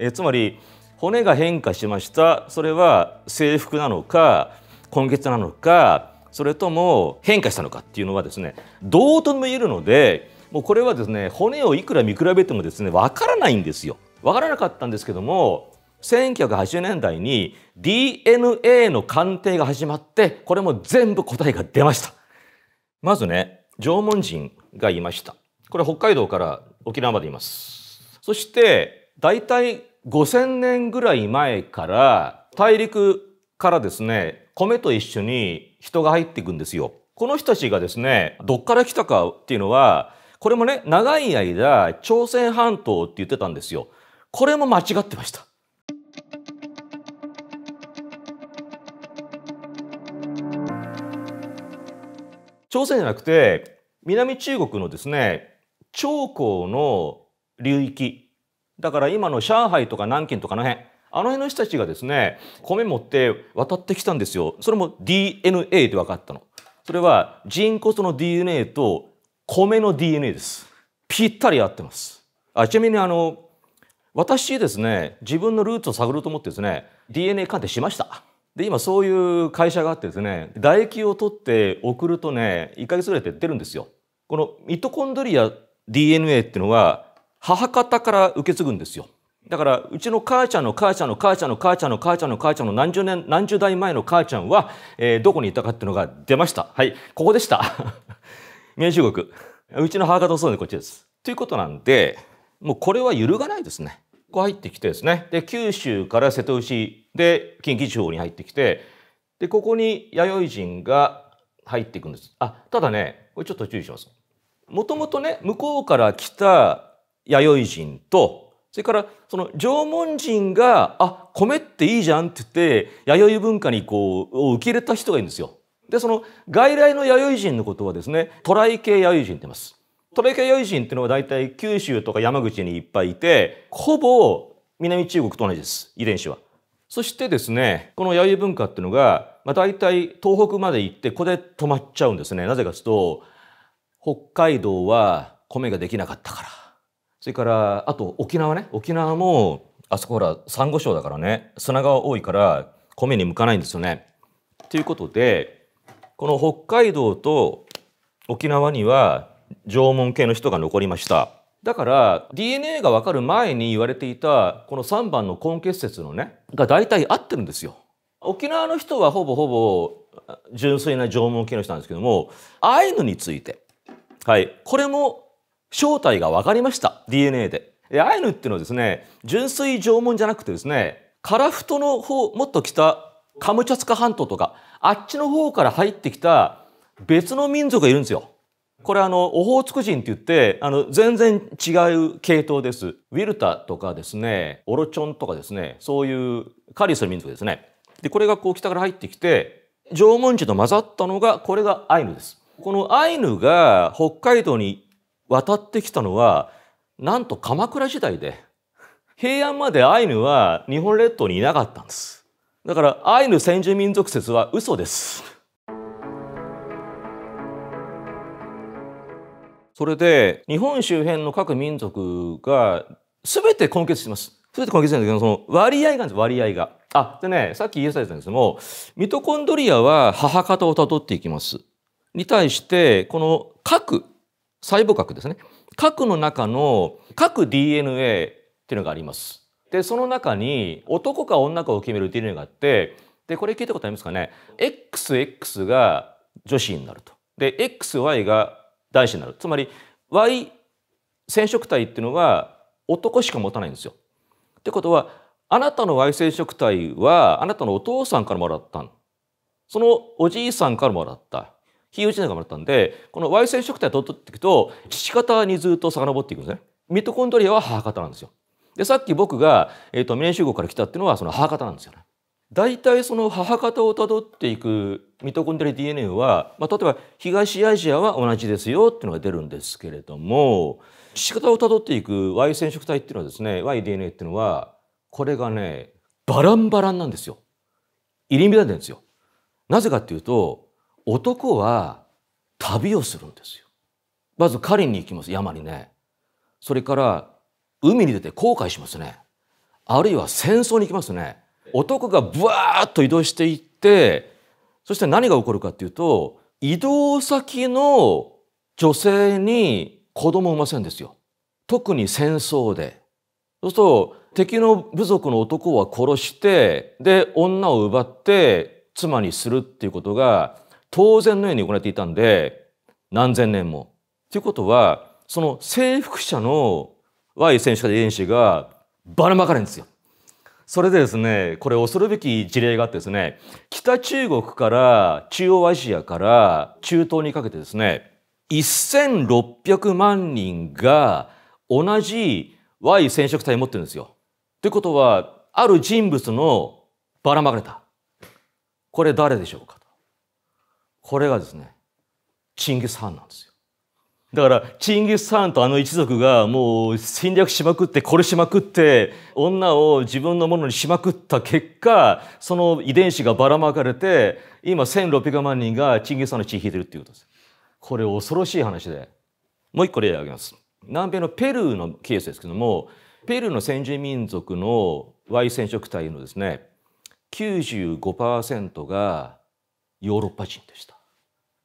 えつまり骨が変化しましたそれは制服なのか根血なのかそれとも変化したのかっていうのはですねどうとも言えるのでもうこれはですね骨をいくら見比べてもですねわからないんですよ。わからなかったんですけども1980年代に DNA の鑑定が始まってこれも全部答えが出ました。まずね縄文人がいました。これ北海道から沖縄までいます。そして大体5000年ぐらい前から大陸からですね米と一緒に人が入っていくんですよ。この人たちがですねどっから来たかっていうのはこれもね長い間朝鮮半島って言ってたんですよ。これも間違ってました。朝鮮じゃなくて南中国のですね長江の流域だから今の上海とか南京とかの辺、あの辺の人たちがですね、米持って渡ってきたんですよ。それも DNA で分かったの。それは人骨の DNA と米の DNA です。ぴったり合ってます。あちなみにあの、私ですね、自分のルーツを探ると思ってですね、DNA 鑑定しました。で、今そういう会社があってですね、唾液を取って送るとね、1ヶ月ぐらいで出るんですよ。このミトコンドリア DNA っていうのは、母方から受け継ぐんですよ。だから、うちの母ちゃんの母ちゃんの母ちゃんの母ちゃんの母ちゃんの母ちゃんの何十年、何十代前の母ちゃんは、えー、どこにいたかっていうのが出ました。はい、ここでした。民中国。うちの母方そうでこっちです。ということなんで、もうこれは揺るがないですね。こう入ってきてですね。で、九州から瀬戸内で近畿地方に入ってきて、で、ここに弥生人が入っていくんです。あ、ただね、これちょっと注意します。もともとね、向こうから来た弥生人と、それからその縄文人が、あ、米っていいじゃんって言って、弥生文化にこう、を受け入れた人がいるんですよ。で、その外来の弥生人のことはですね、渡来系弥生人って言います。渡来系弥生人っていうのは大体九州とか山口にいっぱいいて、ほぼ南中国と同じです、遺伝子は。そしてですね、この弥生文化っていうのが、まあ、大体東北まで行って、ここで止まっちゃうんですね。なぜかというと、北海道は米ができなかったから。それからあと沖縄ね沖縄もあそこほらサンゴ礁だからね砂が多いから米に向かないんですよね。ということでこの北海道と沖縄には縄文系の人が残りました。だから DNA が分かる前に言われていたこの3番の根結節のねが大体合ってるんですよ。沖縄の人はほぼほぼ純粋な縄文系の人なんですけどもアイヌについて、はい、これも正体が分かりました。DNA で。で、アイヌっていうのはですね、純粋縄文じゃなくてですね、カラフトの方、もっと北、カムチャツカ半島とか、あっちの方から入ってきた別の民族がいるんですよ。これあの、オホーツク人って言って、あの、全然違う系統です。ウィルタとかですね、オロチョンとかですね、そういうカリスの民族ですね。で、これがこう北から入ってきて、縄文人と混ざったのが、これがアイヌです。このアイヌが北海道に渡ってきたのはなんと鎌倉時代で平安までアイヌは日本列島にいなかったんですだからアイヌ先住民族説は嘘ですそれで日本周辺の各民族が全て根結してます全て根結してるんだけどその割合が割合があでねさっき言えされたんですけどもミトコンドリアは母方をたどっていきますに対してこの核細胞核ですね。核の中の核 DNA っていうのがあります。で、その中に男か女かを決める DNA があって、で、これ聞いたことありますかね ?XX が女子になると。で、XY が男子になる。つまり、Y 染色体っていうのは男しか持たないんですよ。ってことは、あなたの Y 染色体はあなたのお父さんからもらったそのおじいさんからもらった。非い機能がもらったんでこの Y 染色体を取っていくと父方にずっと遡っていくんですね。ミトコンドリアは母方なんですよ。でさっき僕が、えーと、とミネ集合から来たっていうのはその母方なんですよね。大体その母方をたどっていくミトコンドリア DNA は、まあ、例えば東アジアは同じですよっていうのが出るんですけれども父方をたどっていく Y 染色体っていうのはですね YDNA っていうのはこれがねバランバランなんですよ。入り乱れてるんですよ。なぜかっていうと男は旅をするんですよ。まず狩りに行きます山にね。それから海に出て後悔しますね。あるいは戦争に行きますね。男がブワーッと移動していってそして何が起こるかっていうと移動先の女性に子供を産ませんですよ。特に戦争で。そうすると敵の部族の男は殺してで女を奪って妻にするっていうことが当然のように行っていたんで何千年も。ということはその征服者の Y 選手化遺伝子がばらまかれるんですよ。それでですねこれ恐るべき事例があってですね北中国から中央アジアから中東にかけてですね1600万人が同じ Y 染色体を持ってるんですよ。ということはある人物のばらまかれたこれ誰でしょうかこれがですねチンギス・ハンなんですよ。だからチンギス・ハンとあの一族がもう侵略しまくってこれしまくって女を自分のものにしまくった結果その遺伝子がばらまかれて今1,600万人がチンギス・ハンの血引いてるっていうことです。これ恐ろしい話でもう一個例を挙げます。南米のペルーのケースですけどもペルーの先住民族の Y 染色体のですね95%がヨーロッパ人でした。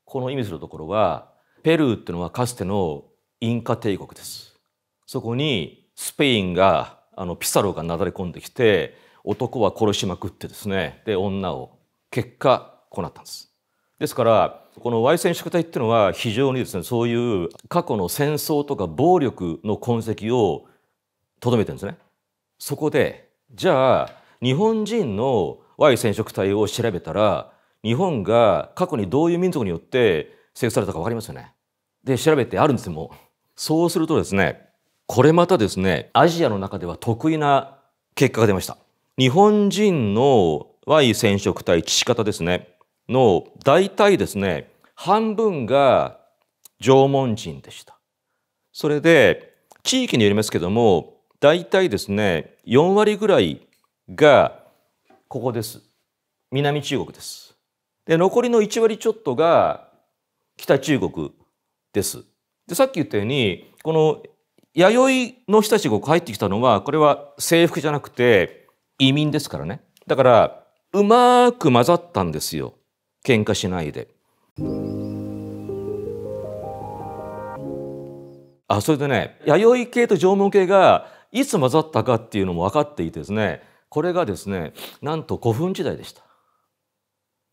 この意味するところはペルーっていうのはかつてのインカ帝国ですそこにスペインがあのピサロがなだれ込んできて男は殺しまくってですねで女を結果こうなったんですですからこの Y 染色体っていうのは非常にですねそういう過去の戦争とか暴力の痕跡をとどめてるんですねそこでじゃあ日本人の Y 染色体を調べたら日本が過去にどういう民族によって征服されたか分かりますよね。で調べてあるんですよもう。そうするとですねこれまたですねアジアの中では得意な結果が出ました。日本人の Y 染色体父方ですねの大体ですね半分が縄文人でした。それで地域によりますけども大体ですね4割ぐらいがここです南中国です。で残りの1割ちょっとが北中国です。でさっき言ったようにこの弥生の人たちが入ってきたのはこれは征服じゃなくて移民ですからねだからうまく混ざったんですよ喧嘩しないで。あそれでね弥生系と縄文系がいつ混ざったかっていうのも分かっていてですねこれがですねなんと古墳時代でした。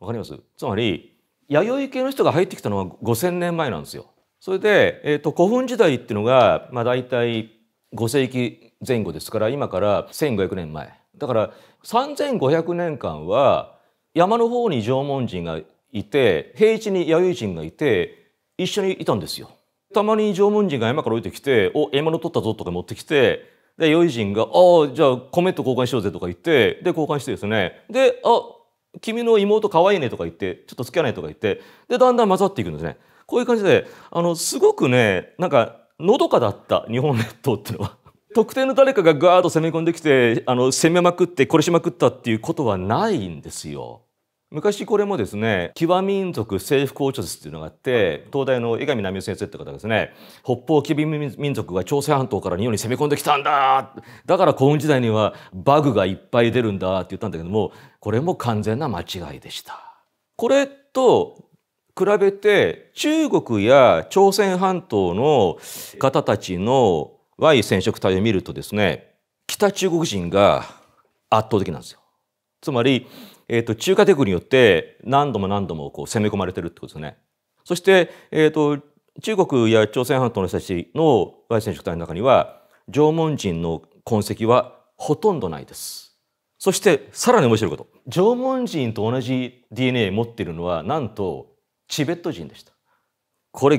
わかりますつまり弥生系の人が入ってきたのは5,000年前なんですよ。それで、えーと、古墳時代っていうのが、まあ、大体5世紀前後ですから今から1,500年前だから3,500年間は山の方に縄文人がいて平地に弥生人がいて一緒にいたんですよ。たまに縄文人が山から降りてきて「お獲物取ったぞ」とか持ってきてで、余人が、ああ、じゃあ米と交換しようぜとか言って、で、交換してですね、で、あ、君の妹可愛いねとか言ってちょっと付き合わないとか言ってでだんだん混ざっていくんですねこういう感じであのすごくねなんかのどかだった日本列島っていうのは 特定の誰かがガーッと攻め込んできてあの攻めまくってこれしまくったっていうことはないんですよ。昔これもですね騎馬民族征服王朝説っていうのがあって東大の江上奈美先生って方がですね北方騎馬民族が朝鮮半島から日本に攻め込んできたんだだから古墳時代にはバグがいっぱい出るんだって言ったんだけどもこれも完全な間違いでした。これと比べて中国や朝鮮半島の方たちの Y 染色体を見るとですね北中国人が圧倒的なんですよ。つまりえーと、中華帝国によって何度も何度もこう攻め込まれてるってことですね。そして、えーと、中国や朝鮮半島の人たちの外戦色隊の中には縄文人の痕跡はほとんどないです。そしてさらに面白いこと縄文人と同じ DNA 持っているのはなんとチベット人でした。これ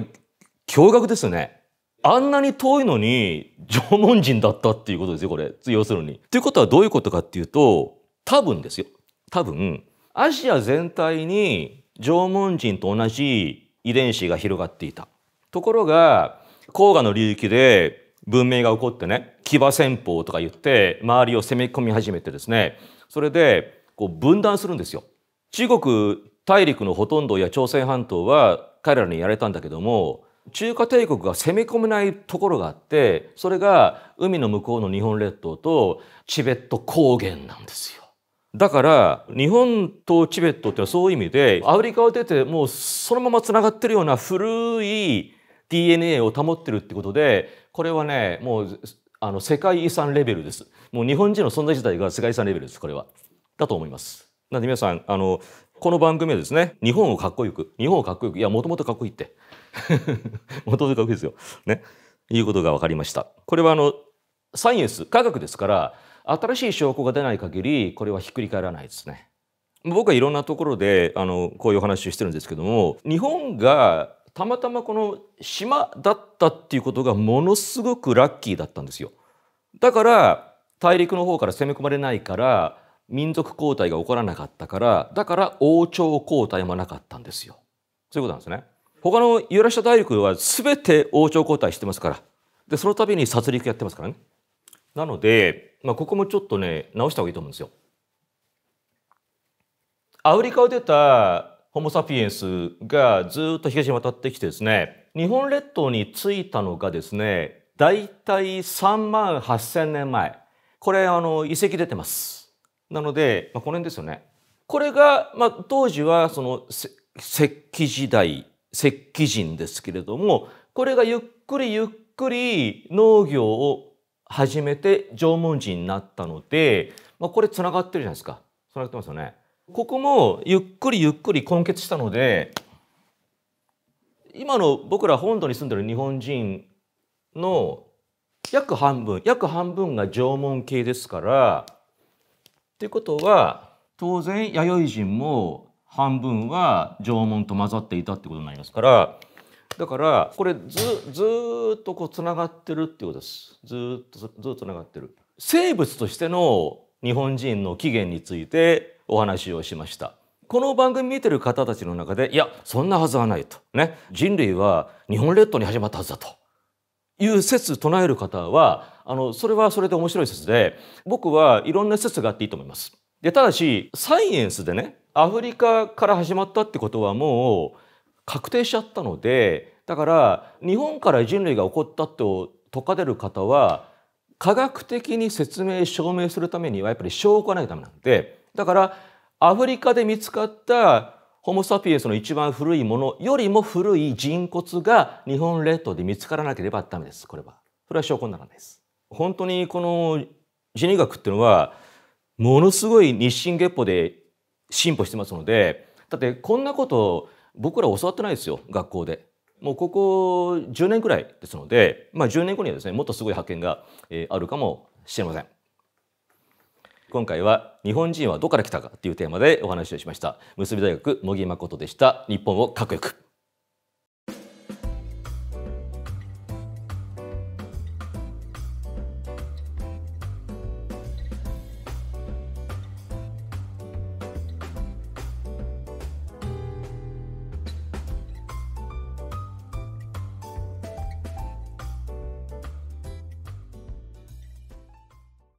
驚愕ですよね。あんなに遠いのに縄文人だったっていうことですよこれ要するに。ということはどういうことかっていうと多分ですよ多分アジア全体に縄文人と同じ遺伝子が広がっていた。ところが黄河の流域で文明が起こってね騎馬戦法とか言って周りを攻め込み始めてですねそれでこう分断するんですよ。中国大陸のほとんどや朝鮮半島は彼らにやれたんだけども中華帝国が攻め込めないところがあってそれが海の向こうの日本列島とチベット高原なんですよ。だから日本とチベットってはそういう意味でアフリカを出てもうそのままつながってるような古い DNA を保ってるってことでこれはねもうあの世界遺産レベルです。もう日本人の存在自体が世界遺産レベルですこれは。だと思います。なんで皆さんあのこの番組はですね日本をかっこよく日本をかっこよくいやもともとかっこいいって もともとかっこいいですよ。ね。いうことが分かりました。これはあのサイエンス科学ですから新しい証拠が出ない限りこれはひっくり返らないですね。僕はいろんなところであのこういうお話をしてるんですけども日本がたまたまこの島だったっていうことがものすごくラッキーだったんですよ。だから大陸の方から攻め込まれないから民族交代が起こらなかったからだから王朝交代もなかったんですよ。そういうことなんですね。他のユーラシア大陸は全て王朝交代してますからでその度に殺戮やってますからね。なので、まあ、ここもちょっとね直した方がいいと思うんですよ。アフリカを出たホモ・サピエンスがずっと東に渡ってきてですね日本列島に着いたのがですね大体3万8千年前これあの遺跡出てます。なので、まあ、この辺ですよね。これが、まあ、当時はその石器時代石器人ですけれどもこれがゆっくりゆっくり農業を初めて縄文人になったので、まあ、これつながってるじゃないですかつながってますよね。ここもゆっくりゆっくり根結したので今の僕ら本土に住んでる日本人の約半分約半分が縄文系ですからっていうことは当然弥生人も半分は縄文と混ざっていたってことになりますから。だからこれずずっとこうつながってるっていうことですずっとずっとつながってる生物としての日本人の起源についてお話をしましたこの番組見てる方たちの中でいやそんなはずはないとね人類は日本列島に始まったはずだという説唱える方はあのそれはそれで面白い説で僕はいろんな説があっていいと思いますでただしサイエンスでねアフリカから始まったってことはもう確定しちゃったのでだから日本から人類が起こったと解かれる方は科学的に説明証明するためにはやっぱり証拠がないとダメなんでだからアフリカで見つかったホモ・サピエンスの一番古いものよりも古い人骨が日本列島で見つからなければダメですこれは。それは証拠にならないです。本当にこの人類学っていうのはものすごい日進月歩で進歩してますのでだってこんなこと僕ら教わってないですよ学校で。もうここ10年くらいですので、まあ、10年後にはですねもっとすごい発見が、えー、あるかもしれません。今回は日本人はどこから来たかというテーマでお話をしました。結び大学茂木誠でした。日本をかくこよく。